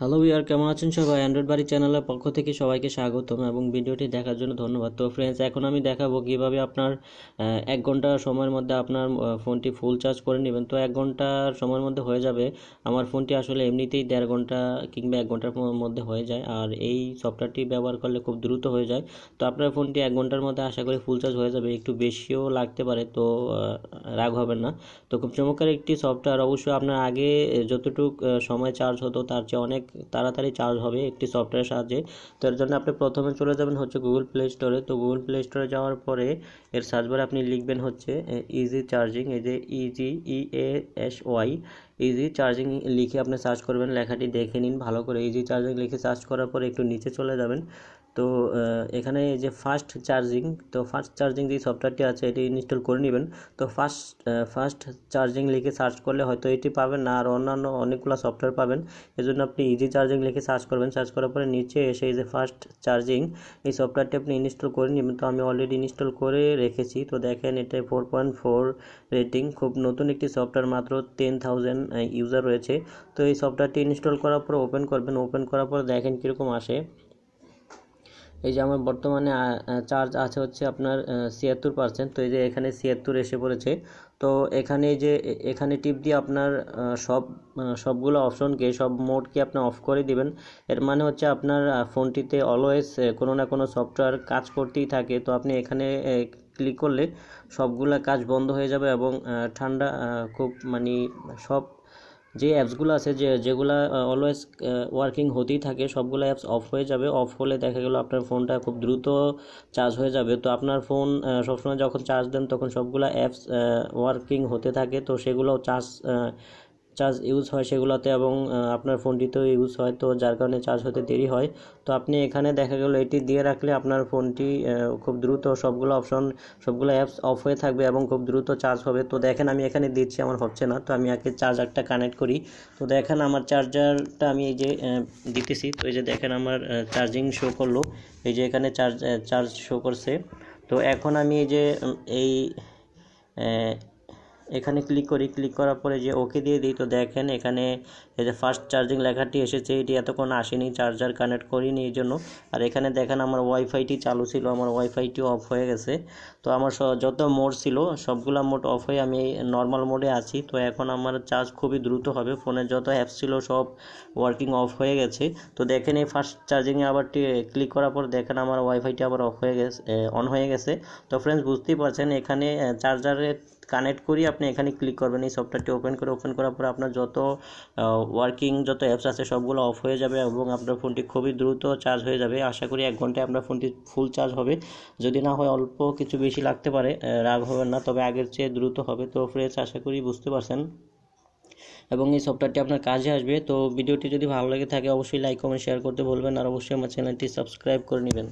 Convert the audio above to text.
hello ইয়ার কেমন আছেন সবাই অ্যান্ড্রয়েড বাড়ি চ্যানেলের পক্ষ থেকে সবাইকে স্বাগতম এবং ভিডিওটি দেখার জন্য ধন্যবাদ তো ফ্রেন্ডস এখন আমি দেখাবো কীভাবে আপনার এক ঘন্টা সময়ের মধ্যে আপনার ফোনটি ফুল চার্জ করে নেবেন তো এক ঘন্টার সময়ের মধ্যে হয়ে যাবে আমার ফোনটি আসলে এমনিতেই দেড় ঘন্টা কিংবা এক ঘন্টার মধ্যে হয়ে যায় আর এই সফটওয়্যারটি ব্যবহার করলে খুব দ্রুত হয়ে যায় তো আপনার ফোনটি এক ঘন্টার মধ্যে আশা করি ফুল চার্জ হয়ে যাবে একটু বেশিও লাগতে পারে তো রাগ হবে না তো খুব চমৎকার একটি সফটওয়্যার অবশ্যই আপনার আগে যতটুকু সময় চার্জ হতো তার চেয়ে অনেক অনেক তাড়াতাড়ি চার্জ হবে একটি সফটওয়্যারের সাহায্যে তো এর জন্য আপনি প্রথমে চলে যাবেন হচ্ছে গুগল প্লে স্টোরে তো গুগল প্লে স্টোরে যাওয়ার পরে এর সার্চ বারে আপনি লিখবেন হচ্ছে ইজি চার্জিং এই যে easy E A S Y easy charging লিখে আপনি সার্চ করবেন লেখাটি দেখে নিন ভালো করে ইজি চার্জিং লিখে সার্চ করার পরে একটু নিচে চলে যাবেন তো এখানে যে ফাস্ট চার্জিং তো ফাস্ট চার্জিং যে সফটওয়্যারটি আছে এটি ইনস্টল করে নেবেন তো ফাস্ট ফাস্ট চার্জিং লিখে সার্চ করলে হয়তো এটি পাবেন না আর অন্যান্য অনেকগুলো সফটওয়্যার পাবেন এজন্য আপনি ইজি চার্জিং লিখে সার্চ করবেন সার্চ করার পরে নিচে এসে যে ফাস্ট চার্জিং এই সফটওয়্যারটি আপনি ইনস্টল করে নেবেন তো আমি অলরেডি ইনস্টল করে রেখেছি তো দেখেন এটা ফোর পয়েন্ট ফোর রেটিং খুব নতুন একটি সফটওয়্যার মাত্র টেন থাউজেন্ড ইউজার রয়েছে তো এই সফটওয়্যারটি ইনস্টল করার পর ওপেন করবেন ওপেন করার পর দেখেন কীরকম আসে এই যে আমার বর্তমানে চার্জ আছে হচ্ছে আপনার ছিয়াত্তর পার্সেন্ট তো এই যে এখানে ছিয়াত্তর এসে পড়েছে তো এখানে যে এখানে টিপ দিয়ে আপনার সব সবগুলো অপশনকে সব মোডকে আপনি অফ করে দিবেন এর মানে হচ্ছে আপনার ফোনটিতে অলওয়েজ কোনো না কোনো সফটওয়্যার কাজ করতেই থাকে তো আপনি এখানে ক্লিক করলে সবগুলা কাজ বন্ধ হয়ে যাবে এবং ঠান্ডা খুব মানে সব যে অ্যাপসগুলো আছে যে যেগুলো অলওয়েজ ওয়ার্কিং হতেই থাকে সবগুলো অ্যাপস অফ হয়ে যাবে অফ হলে দেখা গেলো আপনার ফোনটা খুব দ্রুত চার্জ হয়ে যাবে তো আপনার ফোন সবসময় যখন চার্জ দেন তখন সবগুলো অ্যাপস ওয়ার্কিং হতে থাকে তো সেগুলো চার্জ চার্জ ইউজ হয় সেগুলোতে এবং আপনার ফোনটিতেও ইউজ হয় তো যার কারণে চার্জ হতে দেরি হয় তো আপনি এখানে দেখা গেলো এটি দিয়ে রাখলে আপনার ফোনটি খুব দ্রুত সবগুলো অপশন সবগুলো অ্যাপস অফ হয়ে থাকবে এবং খুব দ্রুত চার্জ হবে তো দেখেন আমি এখানে দিচ্ছি আমার হচ্ছে না তো আমি আগে চার্জারটা কানেক্ট করি তো দেখেন আমার চার্জারটা আমি এই যে দিতেছি তো এই যে দেখেন আমার চার্জিং শো করলো এই যে এখানে চার্জ চার্জ শো করছে তো এখন আমি এই যে এই এখানে ক্লিক করি ক্লিক করার পরে যে ওকে দিয়ে দিই তো দেখেন এখানে এই যে ফার্স্ট চার্জিং লেখাটি এসেছে এটি এতক্ষণ আসেনি চার্জার কানেক্ট করিনি এই জন্য আর এখানে দেখেন আমার ওয়াইফাইটি চালু ছিল আমার ওয়াইফাইটি অফ হয়ে গেছে তো আমার যত মোড ছিল সবগুলো মোড অফ হয়ে আমি নর্মাল মোডে আছি তো এখন আমার চার্জ খুবই দ্রুত হবে ফোনের যত অ্যাপ ছিল সব ওয়ার্কিং অফ হয়ে গেছে তো দেখেন এই ফার্স্ট চার্জিংয়ে আবার ক্লিক করার পর দেখেন আমার ওয়াইফাইটি আবার অফ হয়ে গেছে অন হয়ে গেছে তো ফ্রেন্ডস বুঝতেই পারছেন এখানে চার্জারের কানেক্ট করি আপনি এখানে ক্লিক করবেন এই সফটওয়্যারটি ওপেন করে ওপেন করার পর আপনার যত ওয়ার্কিং যত অ্যাপস আছে সবগুলো অফ হয়ে যাবে এবং আপনার ফোনটি খুবই দ্রুত চার্জ হয়ে যাবে আশা করি এক ঘন্টায় আপনার ফোনটি ফুল চার্জ হবে যদি না হয় অল্প কিছু বেশি লাগতে পারে রাগ হবেন না তবে আগের চেয়ে দ্রুত হবে তো ফ্রেন্ডস আশা করি বুঝতে পারছেন এবং এই সফটওয়্যারটি আপনার কাজে আসবে তো ভিডিওটি যদি ভালো লেগে থাকে অবশ্যই লাইক কমেন্ট শেয়ার করতে বলবেন আর অবশ্যই আমার চ্যানেলটি সাবস্ক্রাইব করে নেবেন